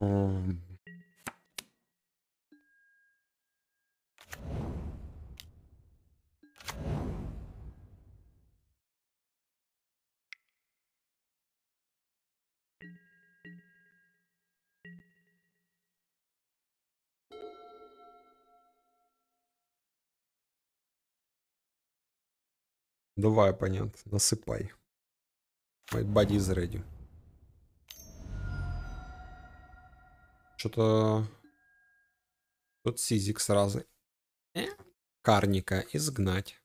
Давай, оппонент, насыпай. My body is ready. Что-то... Тут Сизик сразу. Э, Карника изгнать.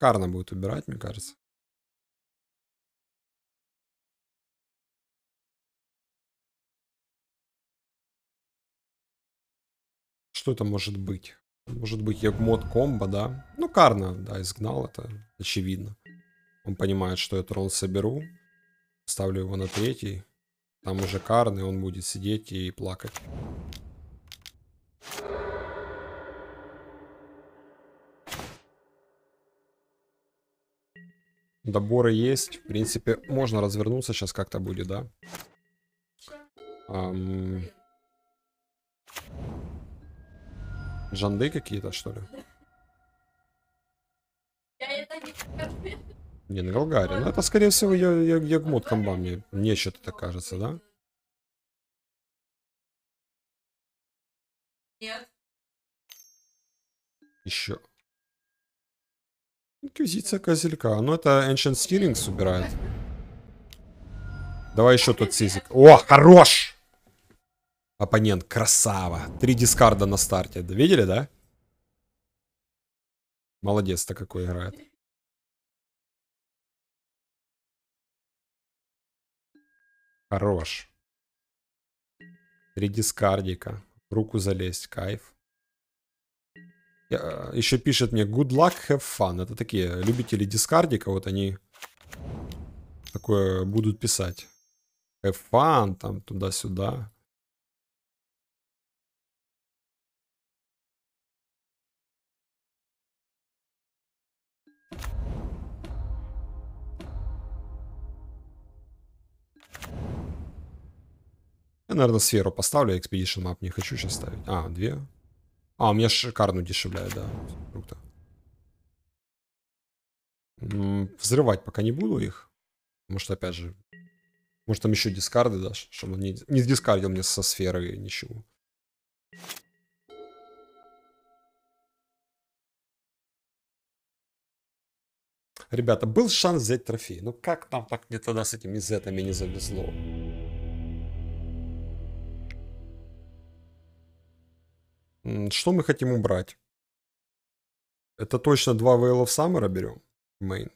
Карна будет убирать, мне кажется. Что это может быть? Может быть, мод комбо, да? Ну, Карна, да, изгнал, это очевидно. Он понимает, что я трон соберу. Ставлю его на третий. Там уже Карн, он будет сидеть и плакать. Доборы есть. В принципе, можно развернуться сейчас как-то будет, да? Эм... Жанды какие-то, что ли? Я это не не, на Галгаре. Ну, это, скорее всего, я, я, Ягмут комба, мне, мне что-то кажется, да? Нет. Еще. Инквизиция козелька. Ну, это Ancient Stealings убирает. Давай еще тот сизик. О, хорош! Оппонент, красава. Три дискарда на старте. Видели, да? Молодец-то какой играет. Хорош. Три дискардика. В руку залезть, кайф. Э, еще пишет мне good luck, have fun. Это такие любители дискардика, вот они такое будут писать. Have fun, там туда-сюда. наверное, сферу поставлю. А Expedition Map не хочу сейчас ставить. А, две. А, у меня шикарно дешевляет, да. Круто. Взрывать пока не буду их. может опять же, может там еще дискарды дашь, чтобы он не, не дискардил мне со сферы ничего. Ребята, был шанс взять трофей. Ну как нам так не тогда с этими зетами не завезло? Что мы хотим убрать? Это точно два Veil of Summer берем. Main.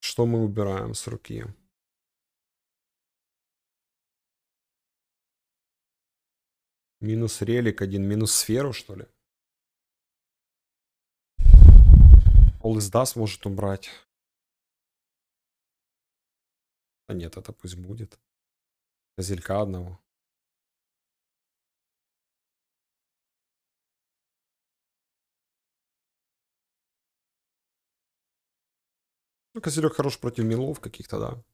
Что мы убираем с руки? Минус релик один, минус сферу, что ли? All is Dust может убрать. А нет, это пусть будет. Козелька одного. Ну, козелек хорош против милов каких-то, да.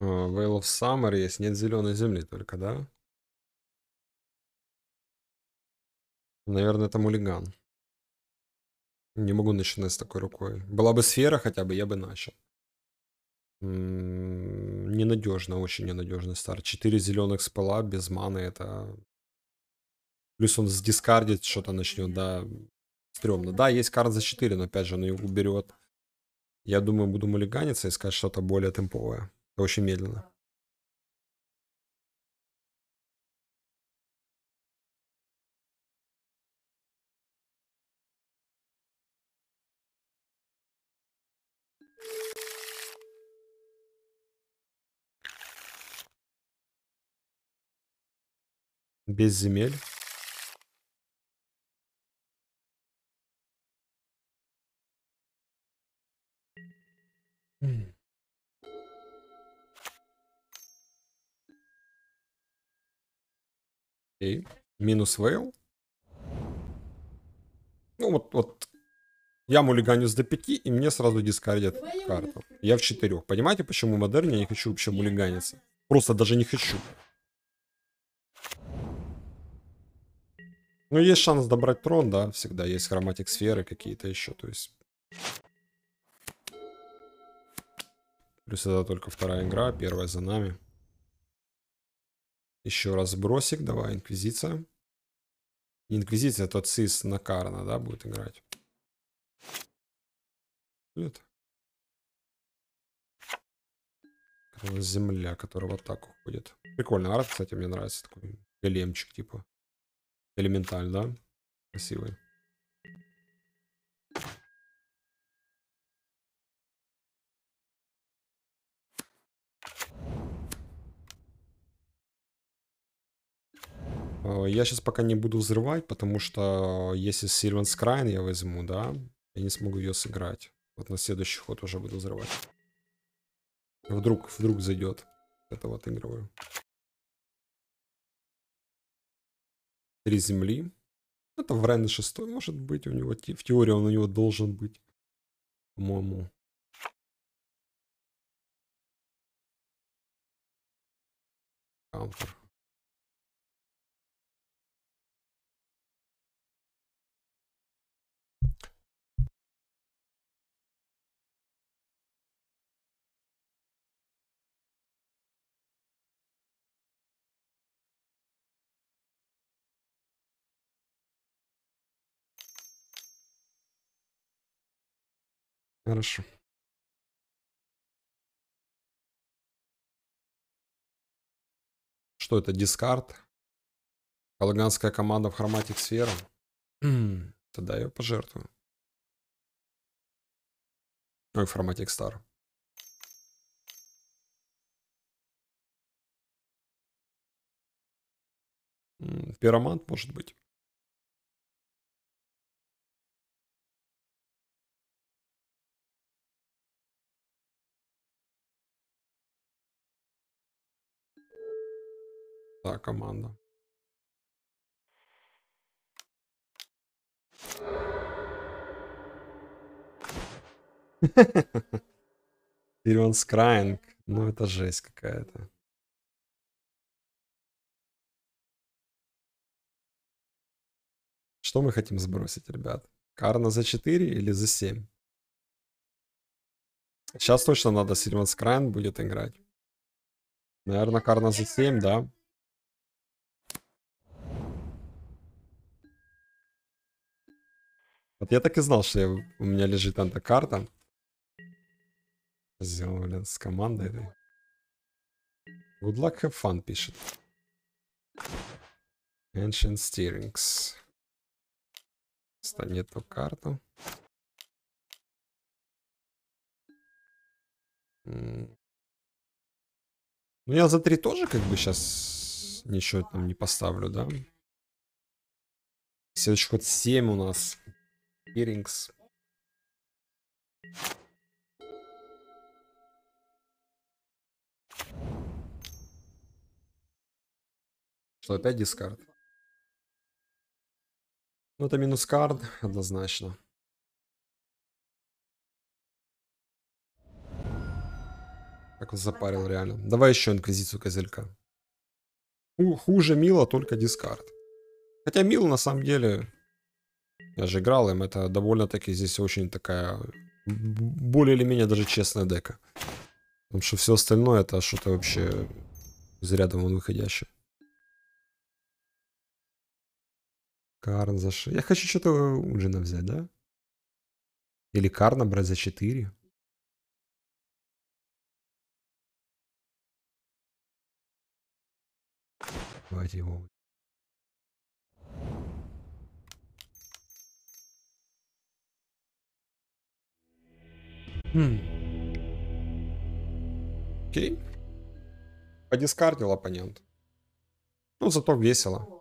Э, Veil of Summer есть. Нет зеленой земли только, да? Наверное, это Мулиган. Не могу начинать с такой рукой. Была бы сфера хотя бы, я бы начал. М-м-м, ненадежно, очень ненадежный старт. Четыре зеленых спала без маны, это... Плюс он сдискардит, что-то начнет, да, стрёмно. Да, есть карт за 4, но опять же он ее уберет. Я думаю, буду мулиганиться искать что-то более темповое очень медленно. Без земель. Окей. Минус вейл. Ну вот, вот я мулиганю с до 5, и мне сразу дискардят карту. Я в 4. Понимаете, почему модерн? Я не хочу вообще мулиганиться. Просто даже не хочу. Ну, есть шанс добрать трон, да, всегда. Есть хроматик сферы какие-то еще, то есть... Плюс это только вторая игра, первая за нами. Еще раз бросик, давай, Инквизиция. Инквизиция, тот Сис на Карна, да, будет играть. Нет. Земля, которая в атаку ходит. Прикольный арт, кстати, мне нравится. Такой големчик, типа. Элементаль, да? Красивый. Э, я сейчас пока не буду взрывать, потому что э, если Sylvan's Крайн я возьму, да, я не смогу ее сыграть. Вот на следующий ход уже буду взрывать. Вдруг, вдруг зайдет. Это вот игровую. Три земли. Это в районе шестой, может быть, у него. В теории он у него должен быть. По-моему. Камфор. Хорошо. Что это, дискард? Калаганская команда в хроматик сфера? Тогда я пожертвую. Ой, ну хроматик стар. Пиромант, может быть. та команда. Тирион Скраинг. Ну это жесть какая-то. Что мы хотим сбросить, ребят? Карна за 4 или за 7? Сейчас точно надо Сильван Скрайн будет играть. Наверное, Карна за 7, да? Вот я так и знал, что я, у меня лежит эта карта. Сделал, блин, с командой этой. Good luck, have fun, пишет. Ancient Steerings. Станет эту карту. Ну, я за три тоже как бы сейчас ничего там не поставлю, да? Следующий ход 7 у нас. Earrings. Что, опять дискард? Ну, это минус карт, однозначно. Как он запарил, реально. Давай еще инквизицию козелька. Хуже Мила, только дискард. Хотя Мил на самом деле я же играл им, это довольно-таки здесь очень такая, более или менее даже честная дека. Потому что все остальное это что-то вообще из ряда вон выходящее. Карн за 6. Я хочу что-то Уджина взять, да? Или Карна брать за 4. Давайте его. Хм. Окей. Подискардил оппонент. Ну, зато весело.